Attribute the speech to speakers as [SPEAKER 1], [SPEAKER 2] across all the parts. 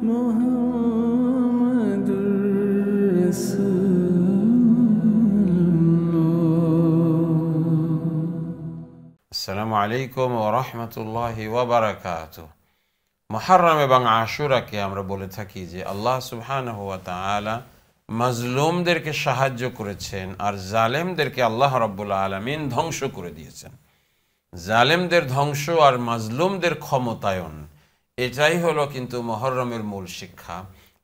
[SPEAKER 1] আসসালামু আলাইকুম ও রহমতুল্লাহি ওবরাকাত মহারম এবং আশুরাকে আমরা বলে থাকি যে আল্লাহ সুহান হুয়া তালা মাজলুমদেরকে সাহায্য করেছেন আর জালেমদেরকে আল্লাহ রব্বুল্লা আলমিন ধ্বংস করে দিয়েছেন জালেমদের ধ্বংস আর মাজলুমদের ক্ষমতায়ন এটাই হলো কিন্তু মুহররমের মূল শিক্ষা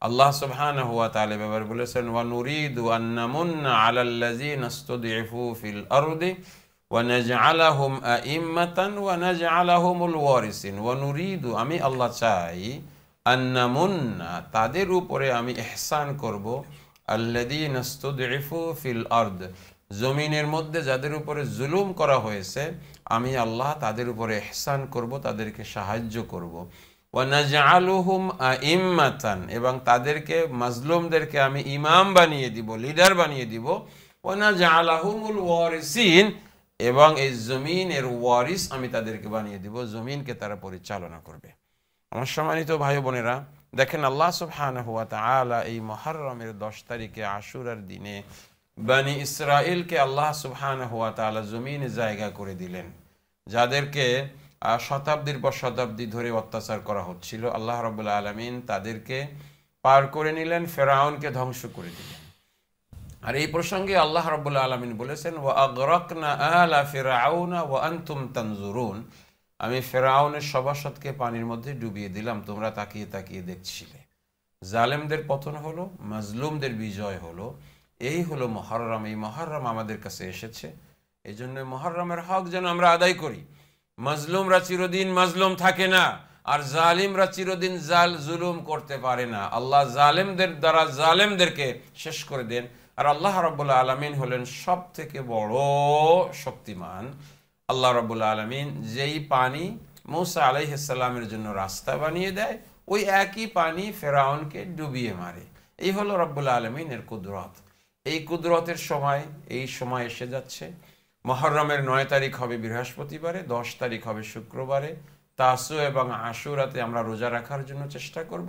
[SPEAKER 1] আল্লাহ সুবহানাহু ওয়া তাআলা ব্যাপারে বলেছেন ওয়া ওয়ানুরিদু আন্নামুন্না আলাল্লাযীন ইস্তুদইফু ফিল আরদি ওয়া ওয়ানাজআলাহুম আইম্মাতান নাজআলাহুমুল ওয়ারিসিন ওয়া নুরিদু আমি আল্লাহ চাই আন্নামুন্না তাদের উপরে আমি ইহসান করব আল্লাযিনা ইস্তুদইফু ফিল আরদ জমিনের মধ্যে যাদের উপরে জুলুম করা হয়েছে আমি আল্লাহ তাদের উপরে ইহসান করব তাদেরকে সাহায্য করব ওয়ানাজআলুহুম আইম্মাতান এবং তাদেরকে মাজলুমদেরকে আমি ইমাম বানিয়ে দিব লিডার বানিয়ে দিব ওয়ানাজআলাহুমুল ওয়ারিসিন এবং এই জমিনের ওয়ারিস আমি তাদেরকে বানিয়ে দিব জমিনকে তারা পরিচালনা করবে আমার সম্মানিত ভাই বোনেরা দেখেন আল্লাহ সুবহান হুয়া তালা এই মহরমের দশ তারিখে আশুরার দিনে
[SPEAKER 2] বানি ইসরায়েলকে
[SPEAKER 1] আল্লাহ সুবহান হুয়া তালা জমিনে জায়গা করে দিলেন যাদেরকে শতাব্দীর পর শতাব্দী ধরে অত্যাচার করা হচ্ছিল আল্লাহ রবুল্লা আলমিন তাদেরকে পার করে নিলেন ফেরাউনকে ধ্বংস করে দিলেন আর এই প্রসঙ্গে আল্লাহ রবুল্লা আলমিন বলেছেন ও আগরকনা আলা ফেরাউনা ও আন্তুম তানজুরুন আমি ফেরাউনের সভাসদকে পানির মধ্যে ডুবিয়ে দিলাম তোমরা তাকিয়ে তাকিয়ে দেখছিলে জালেমদের পতন হলো মাজলুমদের বিজয় হলো এই হলো মহরম এই মহরম আমাদের কাছে এসেছে এই জন্য মহরমের হক যেন আমরা আদায় করি মাজলুমরা চিরদিন মাজলুম থাকে না আর জালিমরা চিরদিন জাল জুলুম করতে পারে না আল্লাহ জালেমদের দ্বারা জালেমদেরকে শেষ করে দেন আর আল্লাহ রবুল্লা আলমিন হলেন সব থেকে বড় শক্তিমান আল্লাহ রবুল্লা আলমিন যেই পানি মৌসা আলাইসাল্লামের জন্য রাস্তা বানিয়ে দেয় ওই একই পানি ফেরাউনকে ডুবিয়ে মারে এই হলো রব্বুল্লা আলমিনের কুদরত এই কুদরতের সময় এই সময় এসে যাচ্ছে মহরমের নয় তারিখ হবে বৃহস্পতিবারে দশ তারিখ হবে শুক্রবারে তাসু এবং আশুরাতে আমরা রোজা রাখার জন্য চেষ্টা করব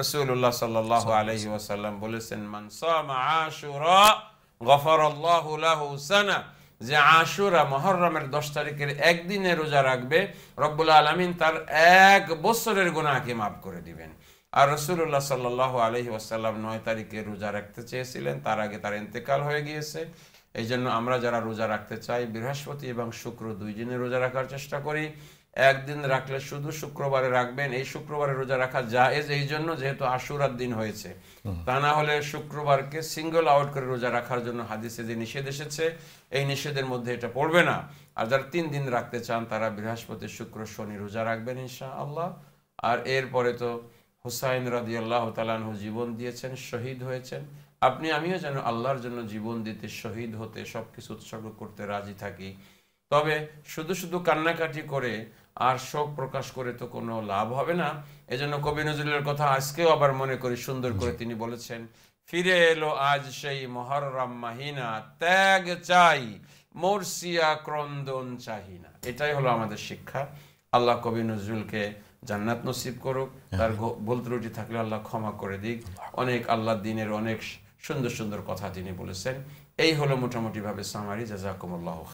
[SPEAKER 1] রসুল্লাহ সাল্লাহ আলহি ওয়াসাল্লাম বলেছেন গফর হুসানা যে আশুরা মহরমের দশ তারিখের একদিনে রোজা রাখবে রব্বুল আলমিন তার এক বছরের গুণাকে মাফ করে দিবেন আর রসুল্লাহ সাল্লাহ আলহি ওয়াসাল্লাম নয় তারিখে রোজা রাখতে চেয়েছিলেন তার আগে তার ইন্তেকাল হয়ে গিয়েছে এই জন্য আমরা যারা রোজা রাখতে চাই বৃহস্পতি এবং শুক্র দুই দিনে রোজা রাখার চেষ্টা করি একদিন রাখলে শুধু শুক্রবারে রাখবেন এই শুক্রবারে রোজা রাখা জায়েজ এই জন্য যেহেতু আশুরার দিন হয়েছে তা না হলে শুক্রবারকে সিঙ্গল আউট করে রোজা রাখার জন্য হাদিসে যে নিষেধ এসেছে এই নিষেধের মধ্যে এটা পড়বে না আর যারা তিন দিন রাখতে চান তারা বৃহস্পতি শুক্র শনি রোজা রাখবেন ইনশা আল্লাহ আর এরপরে তো হুসাইন রাজি আল্লাহ তালানহ জীবন দিয়েছেন শহীদ হয়েছেন আপনি আমিও যেন আল্লাহর জন্য জীবন দিতে শহীদ হতে সব কিছু উৎসর্গ করতে রাজি থাকি তবে শুধু শুধু কান্নাকাটি করে আর শোক প্রকাশ করে তো কোনো লাভ হবে না এজন্য কবি নজরুলের কথা আজকেও আবার মনে করি সুন্দর করে তিনি বলেছেন ফিরে এলো আজ সেই মহরম মাহিনা ত্যাগ চাই মোরসিয়া ক্রন্দন চাহিনা এটাই হলো আমাদের শিক্ষা আল্লাহ কবি নজরুলকে জান্নাত নসিব করুক তার ভুল ত্রুটি থাকলে আল্লাহ ক্ষমা করে দিক অনেক আল্লাহ দিনের অনেক সুন্দর সুন্দর কথা তিনি বলেছেন এই হলো মোটামুটিভাবে সামারি জাজাকুমুল্লাহ